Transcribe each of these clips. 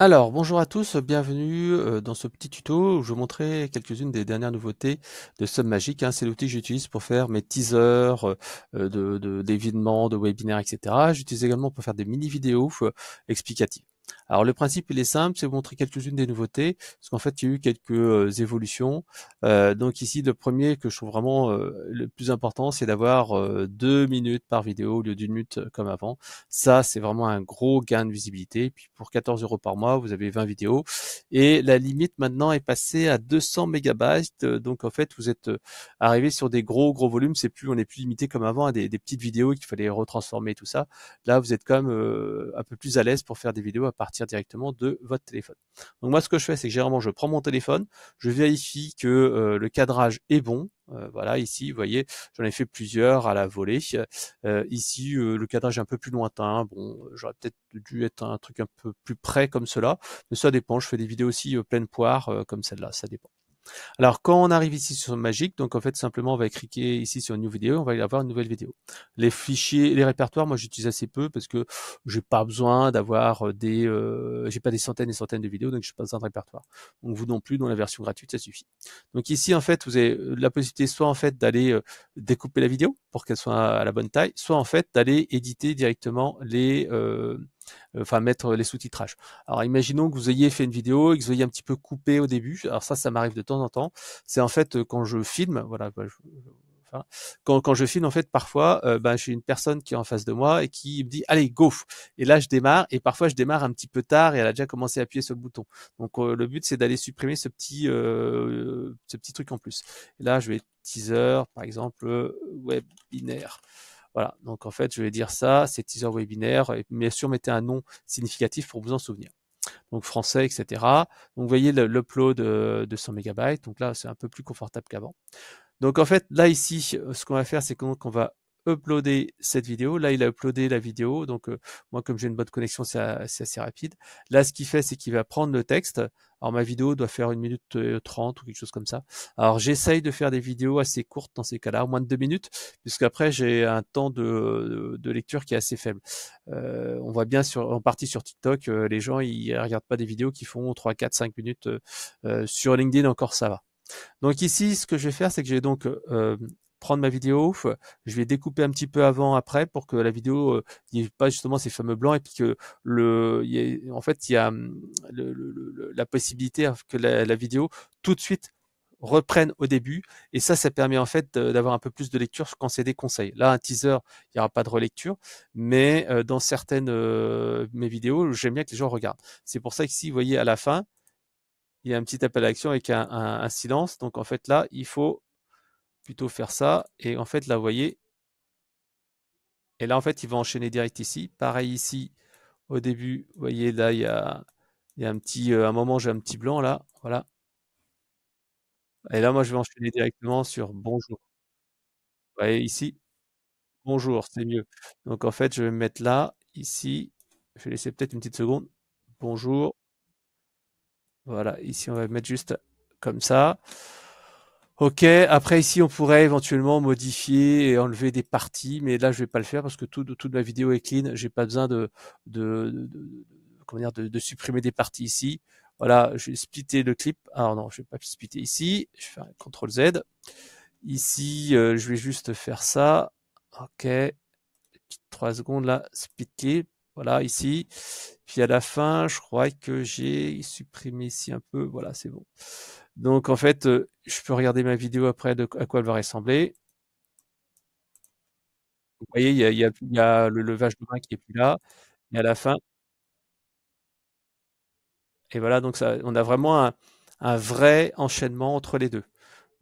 Alors, bonjour à tous, bienvenue euh, dans ce petit tuto où je vais montrer quelques-unes des dernières nouveautés de Submagic. Hein. C'est l'outil que j'utilise pour faire mes teasers euh, d'événements, de, webinaires, etc. J'utilise également pour faire des mini-vidéos euh, explicatives. Alors le principe il est simple, c'est vous montrer quelques-unes des nouveautés, parce qu'en fait il y a eu quelques euh, évolutions. Euh, donc ici le premier que je trouve vraiment euh, le plus important, c'est d'avoir deux minutes par vidéo au lieu d'une minute comme avant. Ça c'est vraiment un gros gain de visibilité. Et puis pour 14 euros par mois, vous avez 20 vidéos et la limite maintenant est passée à 200 mégabytes. Donc en fait vous êtes arrivé sur des gros gros volumes. C'est plus on est plus limité comme avant à hein, des, petites vidéos qu'il fallait retransformer tout ça. Là vous êtes quand même un peu plus à l'aise pour faire des vidéos partir directement de votre téléphone. Donc moi ce que je fais c'est que généralement je prends mon téléphone, je vérifie que euh, le cadrage est bon. Euh, voilà ici vous voyez j'en ai fait plusieurs à la volée. Euh, ici le cadrage est un peu plus lointain. Bon j'aurais peut-être dû être un truc un peu plus près comme cela, mais ça dépend. Je fais des vidéos aussi pleine poire comme celle-là, ça dépend. Alors, quand on arrive ici sur Magic, donc en fait, simplement, on va cliquer ici sur New vidéo, on va y avoir une nouvelle vidéo. Les fichiers, les répertoires, moi, j'utilise assez peu parce que j'ai pas besoin d'avoir euh, des, euh, j'ai pas des centaines et centaines de vidéos, donc j'ai pas besoin de répertoire. Donc, vous non plus, dans la version gratuite, ça suffit. Donc ici, en fait, vous avez euh, la possibilité soit en fait d'aller découper la vidéo pour qu'elle soit à la bonne taille, soit en fait d'aller éditer directement les, enfin mettre les sous-titrages. Alors imaginons que vous ayez fait une vidéo et que vous ayez un petit peu coupé au début. Alors ça, ça m'arrive de temps en temps. C'est en fait quand je filme, voilà. Bah, quand, je filme, en fait, parfois, euh, bah, j'ai une personne qui est en face de moi et qui me dit allez go. Et là, je démarre et parfois je démarre un petit peu tard et elle a déjà commencé à appuyer sur le bouton. Donc euh, le but c'est d'aller supprimer ce petit euh, ce petit truc en plus. Et là, je vais teaser par exemple webinaire. Voilà, donc en fait, je vais dire ça, c'est teaser webinaire, et bien sûr, mettez un nom significatif pour vous en souvenir. Donc français, etc. Donc vous voyez l'upload euh, de 100 MB, donc là, c'est un peu plus confortable qu'avant. Donc en fait, là ici, euh, ce qu'on va faire, c'est qu'on va uploader cette vidéo. Là, il a uploadé la vidéo. Donc, euh, moi, comme j'ai une bonne connexion, c'est assez rapide. Là, ce qu'il fait, c'est qu'il va prendre le texte. Alors, ma vidéo doit faire une minute euh, trente ou quelque chose comme ça. Alors, j'essaye de faire des vidéos assez courtes dans ces cas-là, moins de deux minutes, après j'ai un temps de, de, lecture qui est assez faible. Euh, on voit bien sur, en partie sur TikTok, les gens, ils regardent pas des vidéos qui font 3, 4, 5 minutes. sur LinkedIn, encore, ça va. Donc ici, ce que je vais faire, c'est que j'ai donc prendre ma vidéo, je vais découper un petit peu avant, après, pour que la vidéo n'ait euh, pas justement ces fameux blancs et puis que le, en fait, il y a hum, la possibilité hein, que la, vidéo tout de suite reprenne au début. Et ça, ça permet en fait d'avoir un peu plus de lecture quand c'est des conseils. Là, un teaser, il n'y aura pas de relecture, mais euh, dans certaines euh, mes vidéos, j'aime bien que les gens regardent. C'est pour ça que si vous voyez à la fin, il y a un petit appel à l'action avec un, silence. Donc en fait, là, il faut plutôt faire ça. Et en fait, là, voyez, et là, en fait, il va enchaîner direct ici. Pareil ici, au début, voyez, là, il y a, un petit, euh, un moment, j'ai un petit blanc, là, voilà. Et là, moi, je vais enchaîner directement sur bonjour. et ici, bonjour, c'est mieux. Donc, en fait, je vais mettre là, ici, je vais laisser peut-être une petite seconde. Bonjour. Voilà, ici, on va mettre juste comme ça. Ok, après ici on pourrait éventuellement modifier et enlever des parties, mais là je vais pas le faire parce que toute ma vidéo est clean, j'ai pas besoin de, de, de de, supprimer des parties ici. Voilà, je vais splitter le clip. Alors non, je vais pas splitter ici, je vais faire un CTRL Z. Ici, euh, je vais juste faire ça. Ok, trois secondes là, split clip. Voilà, ici. Puis à la fin, je crois que j'ai supprimé ici un peu. Voilà, c'est bon. Donc en fait, euh, je peux regarder ma vidéo après de, à quoi elle va ressembler. Vous voyez, il y a, le levage de main qui est plus là. Et à la fin, et voilà, donc ça, on a vraiment un, vrai enchaînement entre les deux.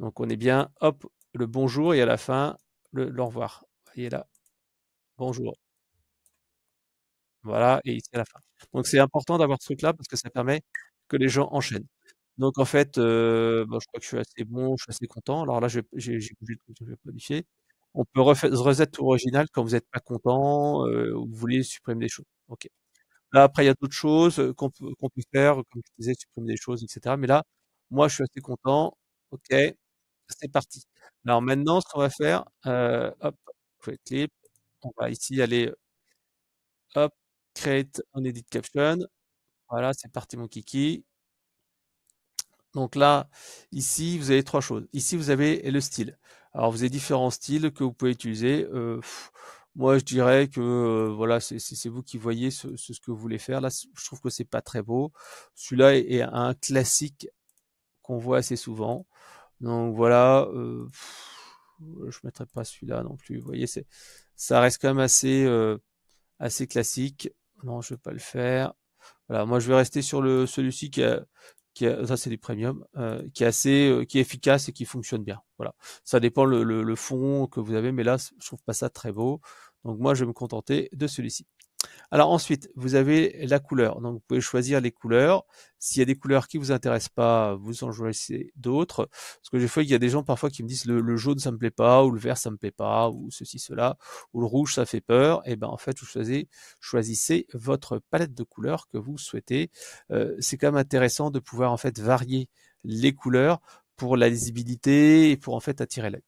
Donc on est bien, hop, le bonjour et à la fin, le, le au revoir. Vous voyez là, bonjour. Voilà, et ici à la fin. Donc c'est important d'avoir ce truc-là parce que ça permet que les gens enchaînent. Donc en fait, bah, je crois que je suis assez bon, je suis assez content. Alors là, j'ai bougé le truc, je vais modifier. On peut refaire, reset tout original quand vous n'êtes pas content euh, ou vous voulez supprimer des choses. Ok. Là, après, il y a d'autres choses qu'on peut, faire, comme je disais, supprimer des choses, etc. Mais là, moi, je suis assez content. Ok, c'est parti. Alors maintenant, ce qu'on va faire, hop, create clip. On va ici aller, hop, create un edit caption. Voilà, c'est parti mon kiki. Donc là, ici, vous avez trois choses. Ici, vous avez le style. Alors, vous avez différents styles que vous pouvez utiliser. Euh, moi, je dirais que euh, voilà, c'est vous qui voyez ce, que vous voulez faire. Là, je trouve que c'est pas très beau. Celui-là est, un classique qu'on voit assez souvent. Donc voilà, euh, je mettrai pas celui-là non plus. Vous voyez, c'est ça reste quand même assez assez classique. Non, je vais pas le faire. Voilà, moi je vais rester sur le celui-ci qui, ça c'est du premium, euh, qui est assez, euh, qui est efficace et qui fonctionne bien. Voilà. Ça dépend le, le, fond que vous avez, mais là je trouve pas ça très beau. Donc moi je vais me contenter de celui-ci. Alors ensuite, vous avez la couleur. Donc vous pouvez choisir les couleurs. S'il y a des couleurs qui vous intéressent pas, vous en choisissez d'autres. Parce que j'ai fait, il y a des gens parfois qui me disent le, jaune ça me plaît pas, ou le vert ça me plaît pas, ou ceci cela, ou le rouge ça fait peur. Et eh ben en fait, vous choisissez, choisissez votre palette de couleurs que vous souhaitez. Euh, c'est quand même intéressant de pouvoir en fait varier les couleurs pour la lisibilité et pour en fait attirer l'œil.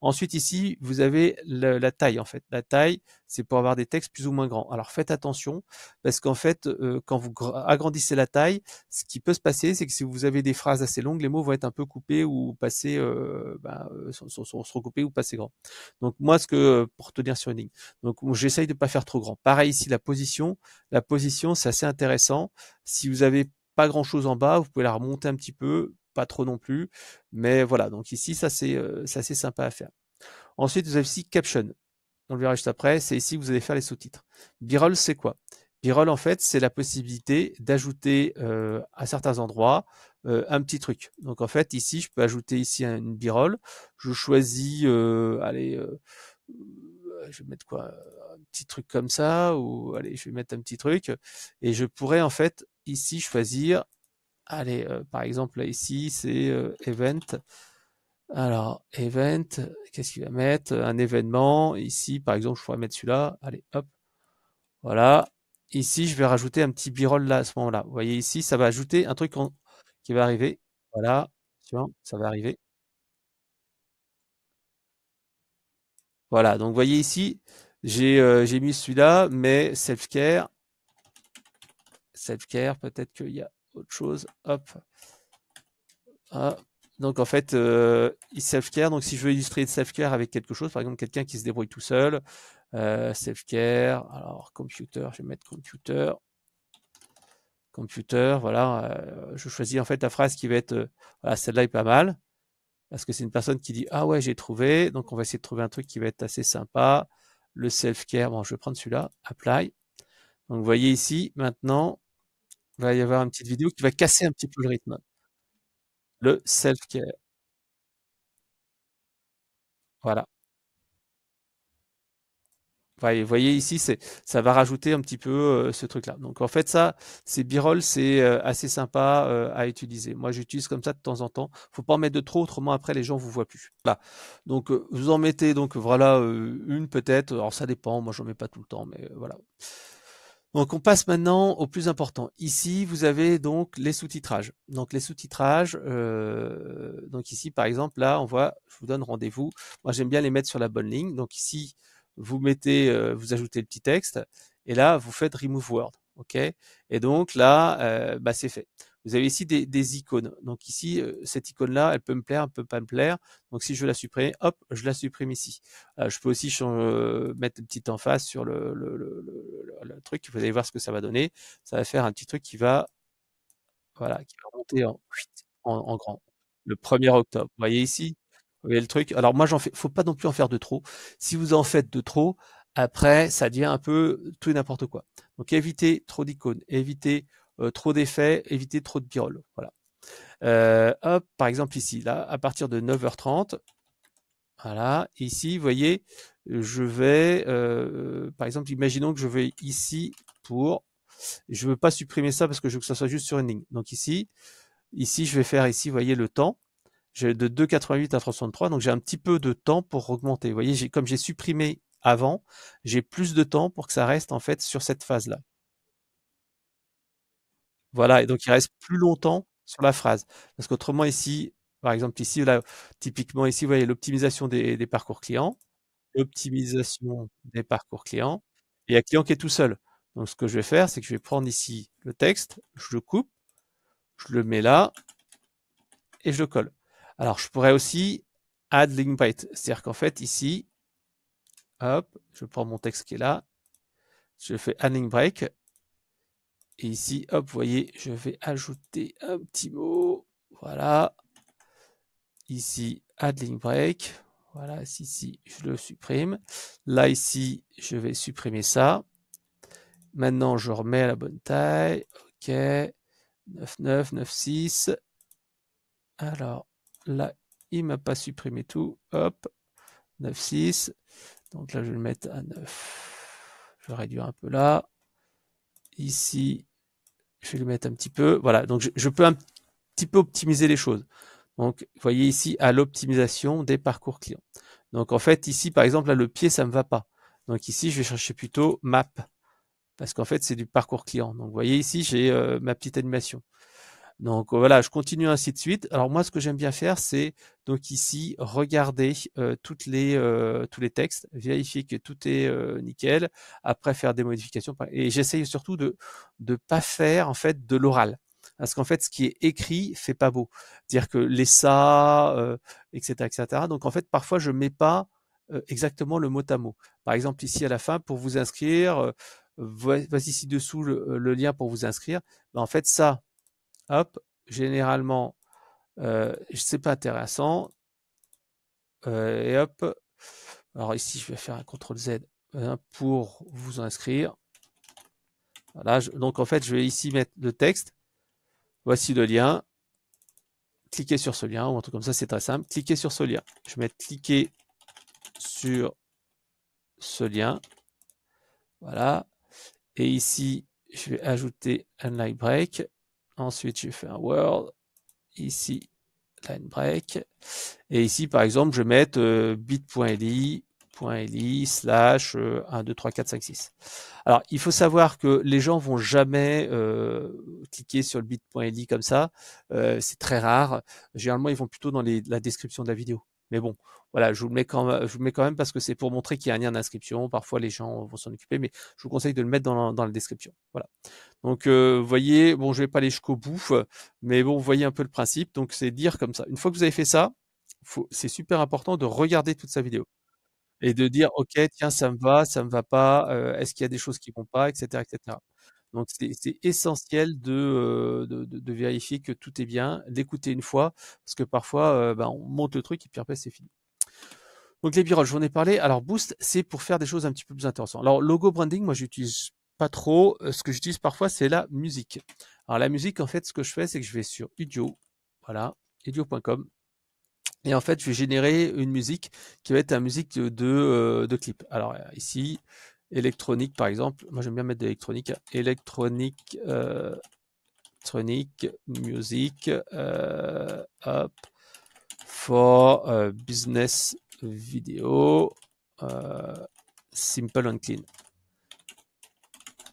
Ensuite, ici, vous avez la, taille, en fait. La taille, c'est pour avoir des textes plus ou moins grands. Alors, faites attention, parce qu'en fait, euh, quand vous agrandissez la taille, ce qui peut se passer, c'est que si vous avez des phrases assez longues, les mots vont être un peu coupés ou passer, euh, bah, ben, euh, sont, recoupés ou passer grands. Donc, moi, ce que, pour tenir sur une ligne. Donc, j'essaye de ne pas faire trop grand. Pareil ici, la position. La position, c'est assez intéressant. Si vous n'avez pas grand chose en bas, vous pouvez la remonter un petit peu pas trop non plus. Mais voilà, donc ici, ça c'est ça euh, assez sympa à faire. Ensuite, vous avez ici Caption. On le verra juste après. C'est ici que vous allez faire les sous-titres. b c'est quoi b en fait, c'est la possibilité d'ajouter euh, à certains endroits euh, un petit truc. Donc, en fait, ici, je peux ajouter ici une birol, Je choisis, allez, je vais mettre quoi Un petit truc comme ça, ou allez, je vais mettre un petit truc. Et je pourrais, en fait, ici, choisir Allez, euh, par exemple, ici, c'est euh, event. Alors, event, qu'est-ce qu'il va mettre Un événement. Ici, par exemple, je pourrais mettre celui-là. Allez, hop. Voilà. Ici, je vais rajouter un petit b là, à ce moment-là. Vous voyez ici, ça va ajouter un truc qui va arriver. Voilà. Ça va arriver. Voilà. Donc, vous voyez ici, euh, j'ai mis celui-là, mais self-care. Self-care, peut-être qu'il y a autre chose. Hop. Ah, donc en fait, euh, self-care, donc si je veux illustrer self-care avec quelque chose, par exemple quelqu'un qui se débrouille tout seul, euh, self-care, alors computer, je vais mettre computer, computer, voilà, euh, je choisis en fait la phrase qui va être, euh, voilà, celle-là est pas mal, parce que c'est une personne qui dit, ah ouais, j'ai trouvé, donc on va essayer de trouver un truc qui va être assez sympa, le self-care, bon, je vais prendre celui-là, apply. Donc vous voyez ici, maintenant, il va y avoir une petite vidéo qui va casser un petit peu le rythme. Le self-care. Voilà. Vous voyez ici, ça va rajouter un petit peu euh, ce truc-là. Donc en fait, ça, c'est birol euh, c'est assez sympa euh, à utiliser. Moi, j'utilise comme ça de temps en temps. Faut pas en mettre de trop, autrement après les gens vous voient plus. Là, donc vous en mettez donc voilà une peut-être. Alors ça dépend. Moi, n'en mets pas tout le temps, mais voilà. Donc on passe maintenant au plus important. Ici, vous avez donc les sous-titrages. Donc les sous-titrages, euh, donc ici par exemple, là on voit, je vous donne rendez-vous. Moi j'aime bien les mettre sur la bonne ligne. Donc ici, vous mettez, euh, vous ajoutez le petit texte, et là vous faites remove word. Et donc là, euh, bah, c'est fait. Vous avez ici des, des icônes. Donc ici, euh, cette icône-là, elle peut me plaire, elle peut pas me plaire. Donc si je veux la supprimer, hop, je la supprime ici. Euh, je peux aussi changer, euh, mettre une petite face sur le, le, le, le, truc. Vous allez voir ce que ça va donner. Ça va faire un petit truc qui va, voilà, qui va monter en, en, grand. Le 1er octobre. Vous voyez ici, vous voyez le truc. Alors moi, j'en fais, faut pas non plus en faire de trop. Si vous en faites de trop, après, ça devient un peu tout et n'importe quoi. Donc évitez trop d'icônes, évitez euh, trop d'effets, éviter trop de piroles. Voilà. Euh, par exemple ici, là, à partir de 9h30, voilà, ici, vous voyez, je vais, euh, par exemple, imaginons que je vais ici pour, je ne veux pas supprimer ça parce que je veux que ça soit juste sur une ligne. Donc ici, ici, je vais faire ici, vous voyez, le temps. J'ai de 2,88 à 3,63, donc j'ai un petit peu de temps pour augmenter. Vous voyez, comme j'ai supprimé avant, j'ai plus de temps pour que ça reste en fait sur cette phase-là. Voilà, et donc il reste plus longtemps sur la phrase. Parce qu'autrement, ici, par exemple, ici, là, typiquement, ici, vous voyez l'optimisation des, parcours clients, l'optimisation des parcours clients, et il y a client qui est tout seul. Donc, ce que je vais faire, c'est que je vais prendre ici le texte, je le coupe, je le mets là, et je le colle. Alors, je pourrais aussi add link byte, c'est-à-dire qu'en fait, ici, hop, je prends mon texte qui est là, je fais add link break, ici, hop, vous voyez, je vais ajouter un petit mot. Voilà. Ici, add link break. Voilà, ici, je le supprime. Là, ici, je vais supprimer ça. Maintenant, je remets à la bonne taille. OK. 9, 9, 9, 6. Alors, là, il m'a pas supprimé tout. Hop. 9, 6. Donc là, je vais le mettre à 9. Je vais réduire un peu là. Ici, je vais le mettre un petit peu. Voilà, donc je, peux un petit peu optimiser les choses. Donc, vous voyez ici à l'optimisation des parcours clients. Donc en fait, ici, par exemple, là, le pied, ça ne me va pas. Donc ici, je vais chercher plutôt map, parce qu'en fait, c'est du parcours client. Donc vous voyez ici, j'ai euh, ma petite animation. Donc euh, voilà, je continue ainsi de suite. Alors moi, ce que j'aime bien faire, c'est donc ici regarder euh, toutes les euh, tous les textes, vérifier que tout est nickel. Après, faire des modifications. Et j'essaye surtout de de pas faire en fait de l'oral, parce qu'en fait, ce qui est écrit fait pas beau. Dire que les ça, etc., etc. Donc en fait, parfois, je mets pas exactement le mot à mot. Par exemple, ici à la fin, pour vous inscrire, voici ci-dessous le, lien pour vous inscrire. Ben, en fait, ça, Hop, généralement, je euh, sais pas intéressant. Euh, et hop, alors ici, je vais faire un CTRL Z hein, pour vous inscrire. Voilà, donc en fait, je vais ici mettre le texte. Voici le lien. Cliquez sur ce lien, ou un truc comme ça, c'est très simple. Cliquez sur ce lien. Je vais mettre cliquer sur ce lien. Voilà. Et ici, je vais ajouter un light break. Ensuite, j'ai fait un world. Ici, line break. Et ici, par exemple, je vais mettre euh, slash 1, 2, 3, 4, 5, 6. Alors, il faut savoir que les gens vont jamais euh, cliquer sur le bit.li comme ça. Euh, c'est très rare. Généralement, ils vont plutôt dans la description de la vidéo. Mais bon, voilà, je vous le mets quand même, parce que c'est pour montrer qu'il y a un lien d'inscription. Parfois, les gens vont s'en occuper, mais je vous conseille de le mettre dans la, description. Voilà. Donc, euh, vous voyez, bon, je vais pas aller jusqu'au bout, euh, mais bon, vous voyez un peu le principe. Donc, c'est dire comme ça. Une fois que vous avez fait ça, c'est super important de regarder toute sa vidéo et de dire, ok, tiens, ça me va, ça me va pas. Euh, est-ce qu'il y a des choses qui vont pas, etc., etc. Donc c'est essentiel euh, de, vérifier que tout est bien, d'écouter une fois, parce que parfois euh, bah, on monte le truc et puis après c'est fini. Donc les birolles, j'en ai parlé. Alors Boost, c'est pour faire des choses un petit peu plus intéressantes. Alors logo branding, moi j'utilise pas trop. Euh, ce que j'utilise parfois, c'est la musique. Alors la musique, en fait, ce que je fais, c'est que je vais sur Udio, voilà, udio.com. Et en fait, je vais générer une musique qui va être une musique de clip. Alors ici, électronique, par exemple. Moi, j'aime bien mettre d'électronique. Électronique, euh, électronique, music, euh, for euh, business vidéo euh, simple and clean.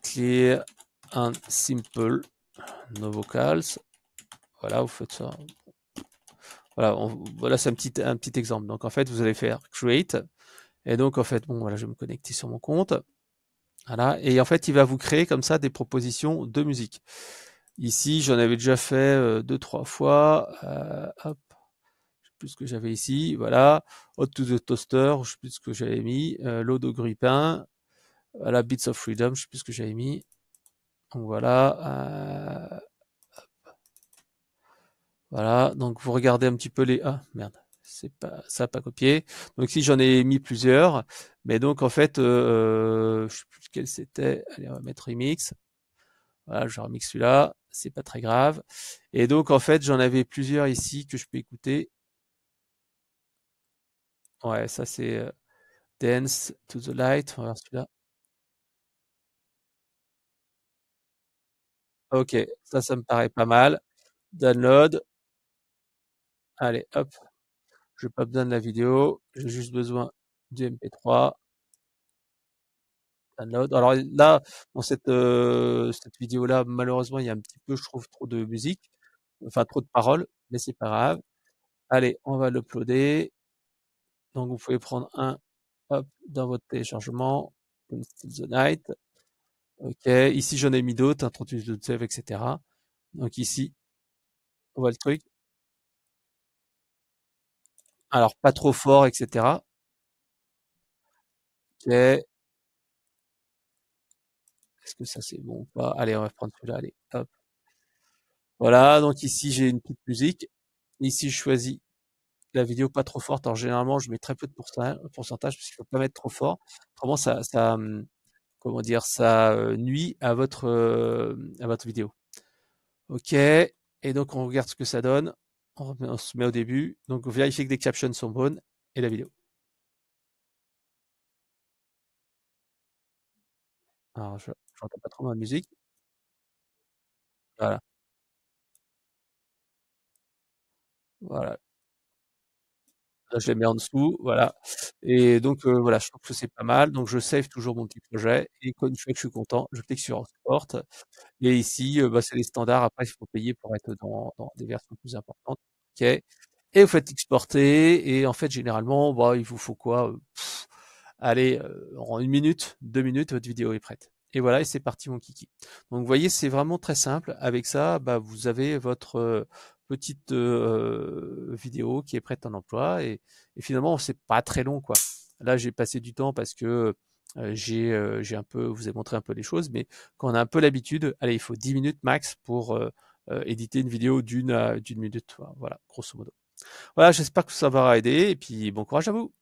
Clear and simple, no vocals. Voilà, vous faites ça. Voilà, voilà c'est un petit, un petit exemple. Donc, en fait, vous allez faire create. Et donc, en fait, bon, voilà, je vais me connecter sur mon compte. Voilà. Et en fait, il va vous créer comme ça des propositions de musique. Ici, j'en avais déjà fait euh, deux, trois fois. Euh, hop. Je sais plus ce que j'avais ici. Voilà. Hot to the Toaster. Je sais plus ce que j'avais mis. Euh, de Grippin. Voilà. Beats of Freedom. Je sais plus ce que j'avais mis. Donc voilà. Euh, voilà. Donc vous regardez un petit peu les. Ah, merde c'est pas ça pas copié. Donc si j'en ai mis plusieurs, mais donc en fait, euh, euh je sais plus quel c'était. Allez, on va mettre remix. Voilà, je remix celui-là, c'est pas très grave. Et donc en fait, j'en avais plusieurs ici que je peux écouter. Ouais, ça c'est euh, Dance to the Light. On va voir celui-là. Ok, ça, ça me paraît pas mal. Download. Allez, hop, je n'ai pas besoin de la vidéo, j'ai juste besoin du MP3. Download. Alors là, dans cette, euh, cette vidéo-là, malheureusement, il y a un petit peu, je trouve, trop de musique, enfin trop de paroles, mais c'est pas grave. Allez, on va l'uploader. Donc vous pouvez prendre un hop, dans votre téléchargement, the Night. Ok, ici j'en ai mis d'autres, hein, 38 de save, etc. Donc ici, on voit le truc. Alors, pas trop fort, etc. Est-ce que ça, c'est bon ou pas Allez, on va prendre celui-là. Allez, hop. Voilà, donc ici, j'ai une petite musique. Ici, je choisis la vidéo pas trop forte. Alors, généralement, je mets très peu de pourcentage parce qu'il faut pas mettre trop fort. Vraiment, ça, ça hum, comment dire, ça euh, nuit à votre, euh, à votre vidéo. OK. Et donc, on regarde ce que ça donne on, se met au début. Donc, vérifiez que les captions sont bonnes et la vidéo. Alors, je n'entends pas trop ma musique. Voilà. Voilà je les mets en dessous, voilà. Et donc, euh, voilà, je trouve que c'est pas mal. Donc, je save toujours mon petit projet. Et quand une fois que je suis content, je clique sur Export. Et ici, euh, bah, c'est les standards. Après, il faut payer pour être dans, des versions plus importantes. OK. Et vous faites exporter. Et en fait, généralement, bah, il vous faut quoi euh, Allez, en une minute, deux minutes, votre vidéo est prête. Et voilà, et c'est parti mon kiki. Donc vous voyez, c'est vraiment très simple. Avec ça, bah, vous avez votre petite vidéo qui est prête en emploi et, finalement c'est pas très long quoi. Là j'ai passé du temps parce que j'ai un peu vous ai montré un peu les choses, mais quand on a un peu l'habitude, allez il faut 10 minutes max pour éditer une vidéo d'une d'une minute, voilà grosso modo. Voilà j'espère que ça va aider et puis bon courage à vous.